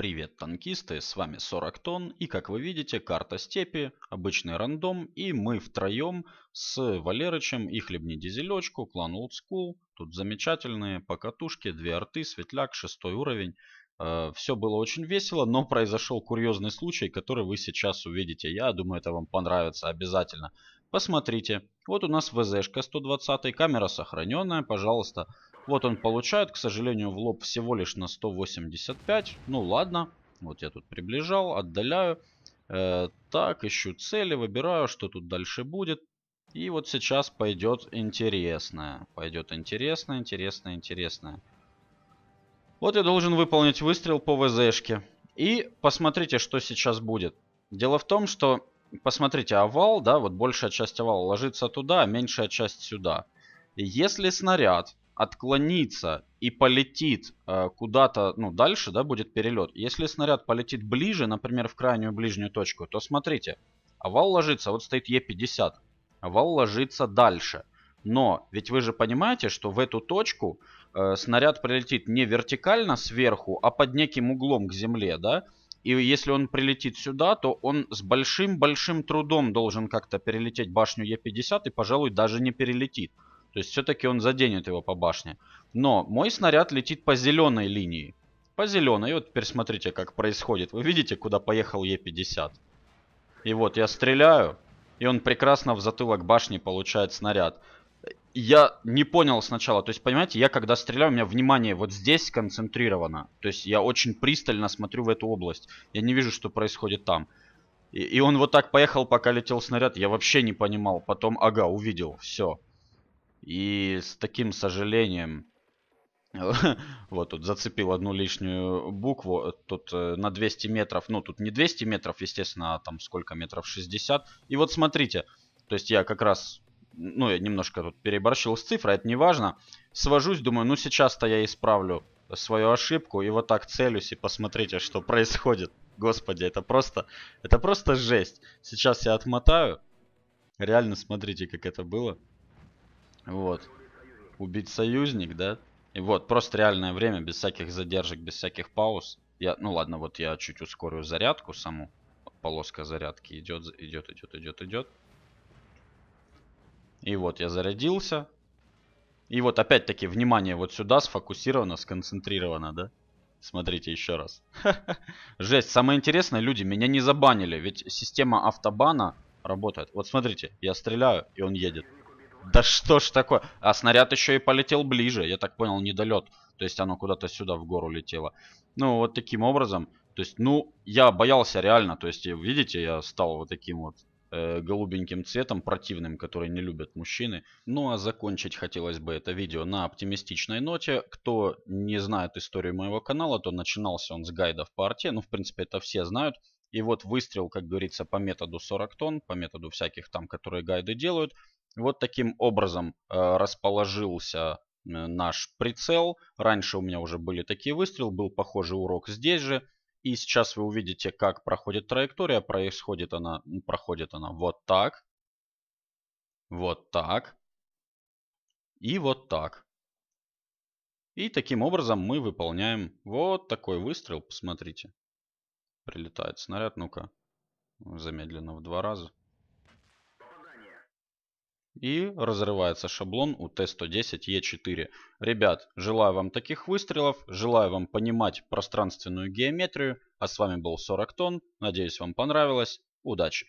Привет, танкисты, с вами 40 тонн и как вы видите карта степи, обычный рандом и мы втроем с Валерычем и хлебни дизелечку. клан Old School. Тут замечательные покатушки, две арты, светляк, шестой уровень. Э, Все было очень весело, но произошел курьезный случай, который вы сейчас увидите. Я думаю, это вам понравится обязательно. Посмотрите, вот у нас ВЗшка 120, камера сохраненная, пожалуйста. Вот он получает, к сожалению, в лоб всего лишь на 185. Ну ладно, вот я тут приближал, отдаляю. Э, так, ищу цели, выбираю, что тут дальше будет. И вот сейчас пойдет интересное. Пойдет интересное, интересное, интересное. Вот я должен выполнить выстрел по ВЗшке. И посмотрите, что сейчас будет. Дело в том, что, посмотрите, овал, да, вот большая часть овала ложится туда, а меньшая часть сюда. если снаряд отклонится и полетит э, куда-то, ну, дальше, да, будет перелет. Если снаряд полетит ближе, например, в крайнюю ближнюю точку, то смотрите, овал ложится, вот стоит Е50, овал ложится дальше. Но ведь вы же понимаете, что в эту точку э, снаряд прилетит не вертикально сверху, а под неким углом к земле, да? И если он прилетит сюда, то он с большим-большим трудом должен как-то перелететь башню Е50 и, пожалуй, даже не перелетит. То есть все-таки он заденет его по башне. Но мой снаряд летит по зеленой линии. По зеленой. И вот теперь смотрите, как происходит. Вы видите, куда поехал Е50. И вот я стреляю, и он прекрасно в затылок башни получает снаряд. Я не понял сначала. То есть, понимаете, я когда стреляю, у меня внимание вот здесь концентрировано. То есть я очень пристально смотрю в эту область. Я не вижу, что происходит там. И, и он вот так поехал, пока летел снаряд. Я вообще не понимал. Потом, ага, увидел. Все. И с таким сожалением... Вот тут зацепил одну лишнюю букву. Тут э, на 200 метров, ну тут не 200 метров, естественно, а там сколько метров, 60. И вот смотрите, то есть я как раз, ну я немножко тут переборщил с цифрой, это не важно. Свожусь, думаю, ну сейчас-то я исправлю свою ошибку и вот так целюсь и посмотрите, что происходит. Господи, это просто, это просто жесть. Сейчас я отмотаю. Реально смотрите, как это было. Вот. Убить союзник, да? И вот, просто реальное время, без всяких задержек, без всяких пауз. Я, ну ладно, вот я чуть ускорю зарядку саму. Полоска зарядки идет, идет, идет, идет, идет. И вот я зарядился. И вот опять-таки, внимание вот сюда сфокусировано, сконцентрировано, да? Смотрите еще раз. Жесть, самое интересное, люди, меня не забанили, ведь система автобана работает. Вот смотрите, я стреляю, и он едет. Да что ж такое? А снаряд еще и полетел ближе, я так понял, недолет. То есть оно куда-то сюда в гору летело. Ну, вот таким образом. То есть, ну, я боялся реально. То есть, видите, я стал вот таким вот э, голубеньким цветом, противным, который не любят мужчины. Ну а закончить хотелось бы это видео на оптимистичной ноте. Кто не знает историю моего канала, то начинался он с гайдов по арте. Ну, в принципе, это все знают. И вот выстрел, как говорится, по методу 40 тонн, по методу всяких там, которые гайды делают. Вот таким образом э, расположился э, наш прицел. Раньше у меня уже были такие выстрелы, был похожий урок здесь же. И сейчас вы увидите, как проходит траектория. Происходит она, проходит она вот так. Вот так. И вот так. И таким образом мы выполняем вот такой выстрел. Посмотрите. Прилетает снаряд. Ну-ка. Замедленно в два раза и разрывается шаблон у Т-110Е4. Ребят, желаю вам таких выстрелов, желаю вам понимать пространственную геометрию. А с вами был 40 тонн. Надеюсь, вам понравилось. Удачи!